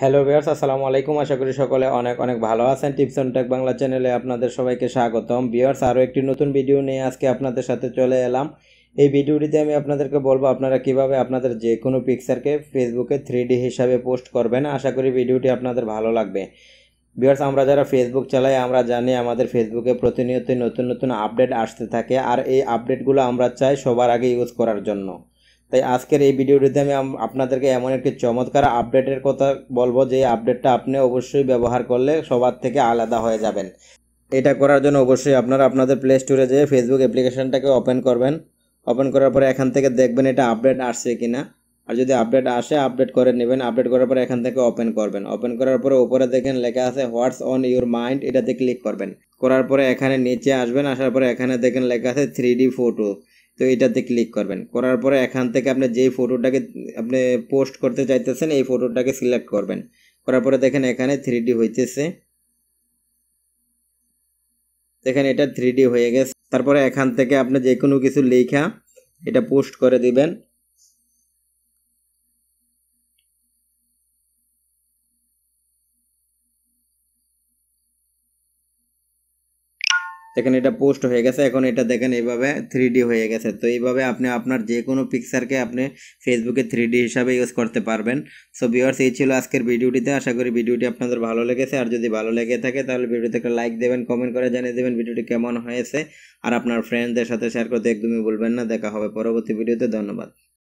hello viewers আসসালামু আলাইকুম আশা করি সকলে অনেক অনেক ভালো আছেন টিপস অ্যান্ড টেক বাংলা চ্যানেলে আপনাদের সবাইকে স্বাগতম ভিউয়ার্স আরও একটি নতুন ভিডিও নিয়ে আজকে আপনাদের সাথে চলে এলাম এই ভিডিওটিতে আমি আপনাদেরকে বলবো আপনারা কিভাবে আপনাদের যে কোনো পিকচারকে ফেসবুকে থ্রি হিসাবে পোস্ট করবেন আশা করি ভিডিওটি আপনাদের ভালো লাগবে ভিউয়ার্স আমরা যারা ফেসবুক চালাই আমরা জানি আমাদের ফেসবুকে প্রতিনিয়ত নতুন নতুন আপডেট আসতে থাকে আর এই আপডেটগুলো আমরা চাই সবার আগে ইউজ করার জন্য তাই আজকের এই ভিডিওটিতে আমি আপনাদেরকে এমন একটি চমৎকার আপডেটের কথা বলবো যে আপডেটটা আপনি অবশ্যই ব্যবহার করলে সবার থেকে আলাদা হয়ে যাবেন এটা করার জন্য অবশ্যই আপনারা আপনাদের প্লে স্টোরে যেয়ে ফেসবুক অ্যাপ্লিকেশনটাকে ওপেন করবেন ওপেন করার পরে এখান থেকে দেখবেন এটা আপডেট আসছে কি না আর যদি আপডেট আসে আপডেট করে নেবেন আপডেট করার পরে এখান থেকে ওপেন করবেন ওপেন করার পরে উপরে দেখেন লেখা আছে হোয়াটস অন ইউর মাইন্ড এটাতে ক্লিক করবেন করার পরে এখানে নিচে আসবেন আসার পরে এখানে দেখেন লেখা আছে থ্রি ডি ফটো তো এটাতে ক্লিক করবেন করার পরে এখান থেকে আপনি যেই ফটোটাকে আপনি পোস্ট করতে চাইতেছেন এই ফটোটাকে সিলেক্ট করবেন করার পরে দেখেন এখানে থ্রি হইতেছে দেখেন এটা থ্রি হয়ে গেছে তারপরে এখান থেকে আপনি যে কোনো কিছু লেখা এটা পোস্ট করে দিবেন দেখেন এটা পোস্ট হয়ে গেছে এখন এটা দেখেন এইভাবে থ্রি হয়ে গেছে তো এইভাবে আপনি আপনার যে কোনো পিকচারকে আপনি ফেসবুকে থ্রি হিসাবে ইউজ করতে পারবেন সো ভিওয়ার্স এই ছিল আজকের ভিডিওটিতে আশা করি ভিডিওটি আপনাদের ভালো লেগেছে আর যদি ভালো লেগে থাকে তাহলে ভিডিওতে একটা লাইক দেবেন কমেন্ট করে জানিয়ে দেবেন ভিডিওটি কেমন হয়েছে আর আপনার ফ্রেন্ডদের সাথে শেয়ার করতে একদমই বলবেন না দেখা হবে পরবর্তী ভিডিওতে ধন্যবাদ